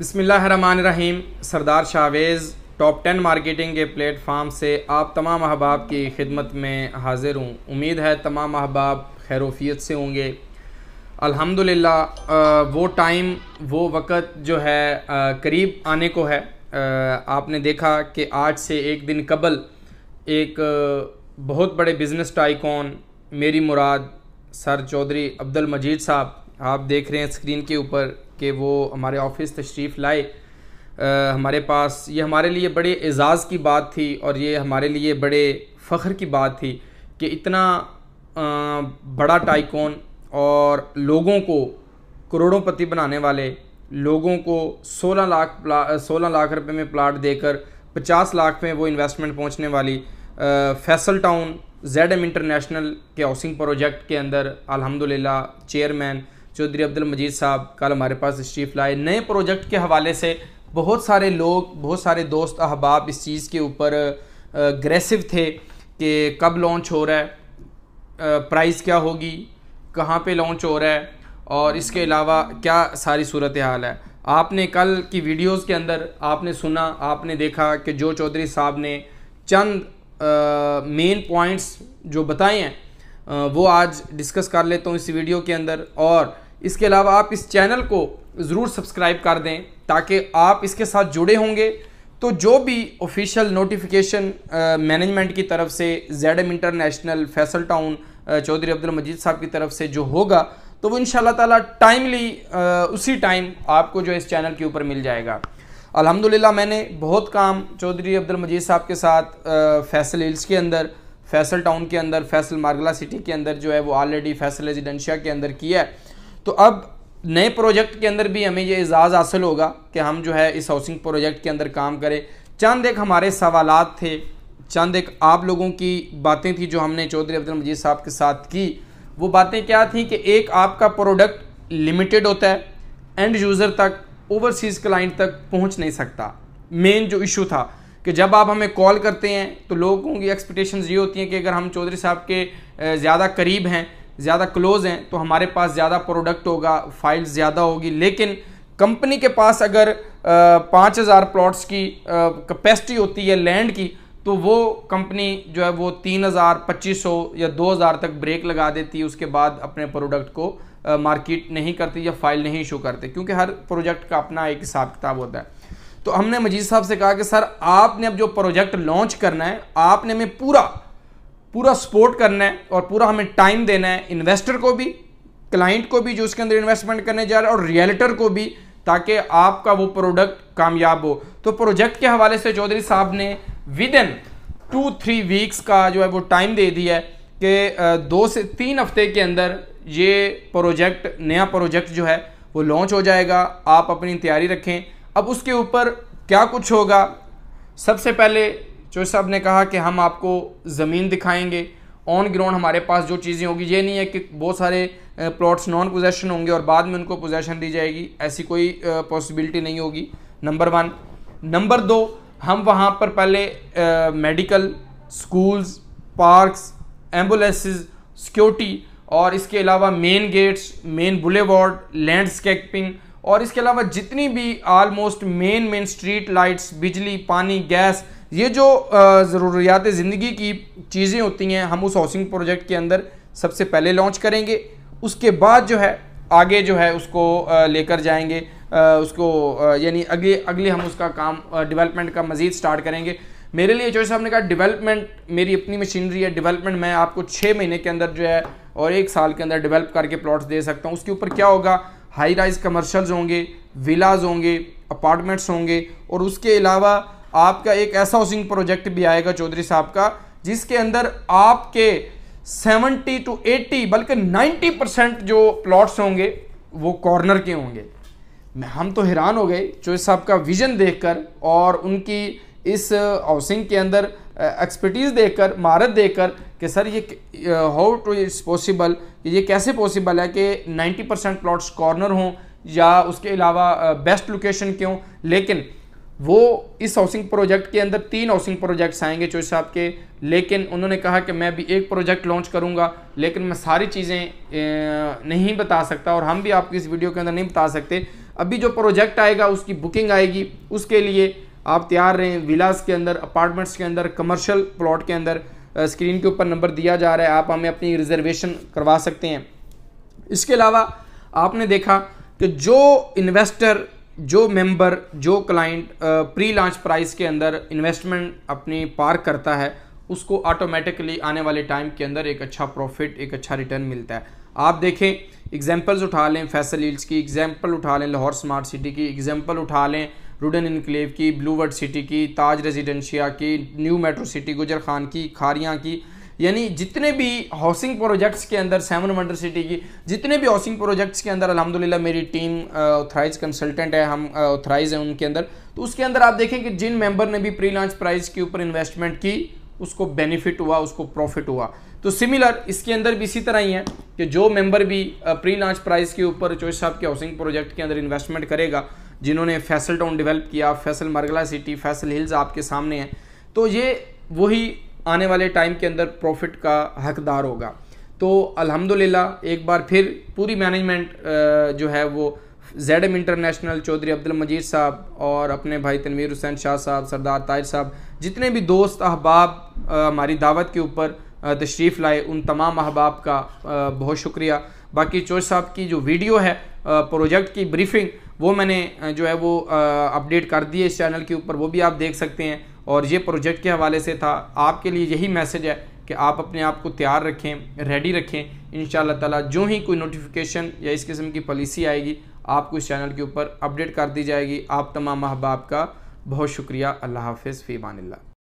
रहीम Sardar Shavez top ten marketing के platform से आप तमाम अहबाब की खिदमत में हाज़िर हूँ उम्मीद है तमाम अहबाब खैरूफियत से होंगे अल्हम्दुलिल्लाह वो टाइम वो वक़्त जो है करीब आने को है आपने देखा कि आज से एक दिन कबल एक बहुत बड़े बिज़नेस टाइकॉन मेरी मुराद सर चौधरी अब्दुल मजीद साहब आप देख रहे हैं स्क्रीन के ऊपर कि वो हमारे ऑफिस तशरीफ़ लाए आ, हमारे पास ये हमारे लिए बड़े एज़ाज़ की बात थी और ये हमारे लिए बड़े फ़ख्र की बात थी कि इतना आ, बड़ा टाइकोन और लोगों को करोड़ों पति बनाने वाले लोगों को 16 लाख सोलह लाख रुपए में प्लाट देकर 50 लाख में वो इन्वेस्टमेंट पहुंचने वाली आ, Faisal town Z M international के हाउसिंग प्रोजेक्ट के अंदर अल्हम्दुलिल्लाह चेयरमैन चौधरी अब्दुल मजीद साहब कल हमारे पास तशरीफ़ लाए नए प्रोजेक्ट के हवाले से बहुत सारे लोग बहुत सारे दोस्त अहबाब इस चीज़ के ऊपर ग्रेसिव थे कि कब लॉन्च हो रहा है प्राइस क्या होगी कहाँ पे लॉन्च हो रहा है और इसके अलावा क्या सारी सूरत हाल है आपने कल की वीडियोस के अंदर आपने सुना आपने देखा कि जो चौधरी साहब ने चंद मेन पॉइंट्स जो बताए हैं वो आज डिस्कस कर लेता हूँ इस वीडियो के अंदर और इसके अलावा आप इस चैनल को ज़रूर सब्सक्राइब कर दें ताकि आप इसके साथ जुड़े होंगे तो जो भी ऑफिशियल नोटिफिकेशन मैनेजमेंट की तरफ से Z M international Faisal town Chaudhry Abdul Majeed साहब की तरफ से जो होगा तो वो इन ताला टाइमली उसी टाइम आपको जो इस चैनल के ऊपर मिल जाएगा अल्हम्दुलिल्लाह मैंने बहुत काम चौधरी अब्दुल मजीद साहब के साथ फैसल हिल्स के अंदर फैसल टाउन के अंदर फैसल मारगला सिटी के अंदर जो है वो ऑलरेडी फैसल रेजिडेंशिया के अंदर किया है तो अब नए प्रोजेक्ट के अंदर भी हमें ये एजाज़ हासिल होगा कि हम जो है इस हाउसिंग प्रोजेक्ट के अंदर काम करें चंद एक हमारे सवाल थे चंद एक आप लोगों की बातें थी जो हमने चौधरी अब्दुल मजीद साहब के साथ की वो बातें क्या थी कि एक आपका प्रोडक्ट लिमिटेड होता है एंड यूज़र तक ओवरसीज़ क्लाइंट तक पहुंच नहीं सकता मेन जो इशू था कि जब आप हमें कॉल करते हैं तो लोगों की एक्सपेक्टेशन ये होती हैं कि अगर हम चौधरी साहब के ज़्यादा करीब हैं ज़्यादा क्लोज हैं तो हमारे पास ज़्यादा प्रोडक्ट होगा फाइल ज़्यादा होगी लेकिन कंपनी के पास अगर पाँच हज़ार प्लॉट्स की कैपेसिटी होती है लैंड की तो वो कंपनी जो है वो तीन हज़ार पच्चीस सौ या दो हज़ार तक ब्रेक लगा देती है उसके बाद अपने प्रोडक्ट को मार्केट नहीं करती या फाइल नहीं इशू करते क्योंकि हर प्रोजेक्ट का अपना एक हिसाब किताब होता है तो हमने मजीद साहब से कहा कि सर आपने अब जो प्रोजेक्ट लॉन्च करना है आपने हमें पूरा पूरा सपोर्ट करना है और पूरा हमें टाइम देना है इन्वेस्टर को भी क्लाइंट को भी जो उसके अंदर इन्वेस्टमेंट करने जा रहा है और रियल्टर को भी ताकि आपका वो प्रोडक्ट कामयाब हो तो प्रोजेक्ट के हवाले से चौधरी साहब ने within two three weeks का जो है वो टाइम दे दिया है कि दो से तीन हफ्ते के अंदर ये प्रोजेक्ट नया प्रोजेक्ट जो है वो लॉन्च हो जाएगा आप अपनी तैयारी रखें अब उसके ऊपर क्या कुछ होगा सबसे पहले चोर साहब ने कहा कि हम आपको ज़मीन दिखाएंगे ऑन ग्राउंड हमारे पास जो चीज़ें होगी ये नहीं है कि बहुत सारे प्लॉट्स नॉन पोजेशन होंगे और बाद में उनको पोजेशन दी जाएगी ऐसी कोई पॉसिबिलिटी नहीं होगी नंबर वन नंबर दो हम वहाँ पर पहले medical schools parks ambulance security और इसके अलावा main gates main boulevard landscaping और इसके अलावा जितनी भी almost main main street lights बिजली पानी गैस ये जो ज़रूरियात ज़िंदगी की चीज़ें होती हैं हम उस हाउसिंग प्रोजेक्ट के अंदर सबसे पहले लॉन्च करेंगे उसके बाद जो है आगे जो है उसको लेकर जाएंगे उसको यानी अगले अगले हम उसका काम डेवलपमेंट का मज़ीद स्टार्ट करेंगे मेरे लिए जो साहब ने कहा डेवलपमेंट मेरी अपनी मशीनरी है डेवलपमेंट मैं आपको छः महीने के अंदर जो है और एक साल के अंदर डेवलप करके प्लॉट्स दे सकता हूँ उसके ऊपर क्या होगा हाई राइज कमर्शल्स होंगे विलाज होंगे अपार्टमेंट्स होंगे और उसके अलावा आपका एक ऐसा हाउसिंग प्रोजेक्ट भी आएगा चौधरी साहब का जिसके अंदर आपके 70 टू 80 बल्कि 90 परसेंट जो प्लॉट्स होंगे वो कॉर्नर के होंगे मैं हम तो हैरान हो गए चौधरी साहब का विजन देखकर और उनकी इस हाउसिंग uh, के अंदर एक्सपर्टीज़ uh, देखकर महारत देखकर कि सर ये हाउ टू इट्स पॉसिबल ये कैसे पॉसिबल है कि 90 परसेंट प्लॉट्स कॉर्नर हों या उसके अलावा बेस्ट लोकेशन के हों लेकिन वो इस हाउसिंग प्रोजेक्ट के अंदर तीन हाउसिंग प्रोजेक्ट्स आएंगे चोई साहब के लेकिन उन्होंने कहा कि मैं भी एक प्रोजेक्ट लॉन्च करूंगा लेकिन मैं सारी चीज़ें नहीं बता सकता और हम भी आपकी इस वीडियो के अंदर नहीं बता सकते अभी जो प्रोजेक्ट आएगा उसकी बुकिंग आएगी उसके लिए आप तैयार रहें विलास के अंदर अपार्टमेंट्स के अंदर कमर्शल प्लॉट के अंदर स्क्रीन के ऊपर नंबर दिया जा रहा है आप हमें अपनी रिजर्वेशन करवा सकते हैं इसके अलावा आपने देखा कि जो इन्वेस्टर जो मेंबर जो क्लाइंट प्री लॉन्च प्राइस के अंदर इन्वेस्टमेंट अपनी पार करता है उसको ऑटोमेटिकली आने वाले टाइम के अंदर एक अच्छा प्रॉफिट एक अच्छा रिटर्न मिलता है आप देखें एग्जाम्पल्स उठा लें फैसल हिल्स की एग्जाम्पल उठा लें लाहौर स्मार्ट सिटी की एग्जाम्पल उठा लें रूडन इनक्लेव की ब्लूवर्ड सिटी की ताज रेजिडेंशिया की new metro city Gujar Khan की खारियाँ की यानी जितने भी हाउसिंग प्रोजेक्ट्स के अंदर सेवन वंडर सिटी की जितने भी हाउसिंग प्रोजेक्ट्स के अंदर अलहमदिल्ला मेरी टीम ऑथराइज कंसल्टेंट है हम ऑथराइज हैं उनके अंदर तो उसके अंदर आप देखें कि जिन मेंबर ने भी प्री लॉन्च प्राइस के ऊपर इन्वेस्टमेंट की उसको बेनिफिट हुआ उसको प्रॉफिट हुआ तो सिमिलर इसके अंदर भी इसी तरह ही है कि जो मेंबर भी प्री लॉन्च प्राइस के ऊपर चोइस साहब के हाउसिंग प्रोजेक्ट के अंदर इन्वेस्टमेंट करेगा जिन्होंने फैसल टाउन डेवलप किया फैसल मरगला सिटी फैसल हिल्स आपके सामने हैं तो ये वही आने वाले टाइम के अंदर प्रॉफिट का हकदार होगा तो अल्हम्दुलिल्लाह एक बार फिर पूरी मैनेजमेंट जो है वो Z M international Chaudhry Abdul Majeed साहब और अपने भाई तनवीर हुसैन शाह साहब सरदार ताज साहब जितने भी दोस्त अहबाब हमारी दावत के ऊपर तशरीफ़ लाए उन तमाम अहबाब का बहुत शुक्रिया बाकी चौज साहब की जो वीडियो है प्रोजेक्ट की ब्रीफिंग वो मैंने जो है वो अपडेट कर दिए इस चैनल के ऊपर वो भी आप देख सकते हैं और ये प्रोजेक्ट के हवाले से था आपके लिए यही मैसेज है कि आप अपने आप को तैयार रखें रेडी रखें इन ताला जो ही कोई नोटिफिकेशन या इस किस्म की पॉलिसी आएगी आपको इस चैनल के ऊपर अपडेट कर दी जाएगी आप तमाम अहबाब का बहुत शुक्रिया अल्लाह हाफ़ फ़ी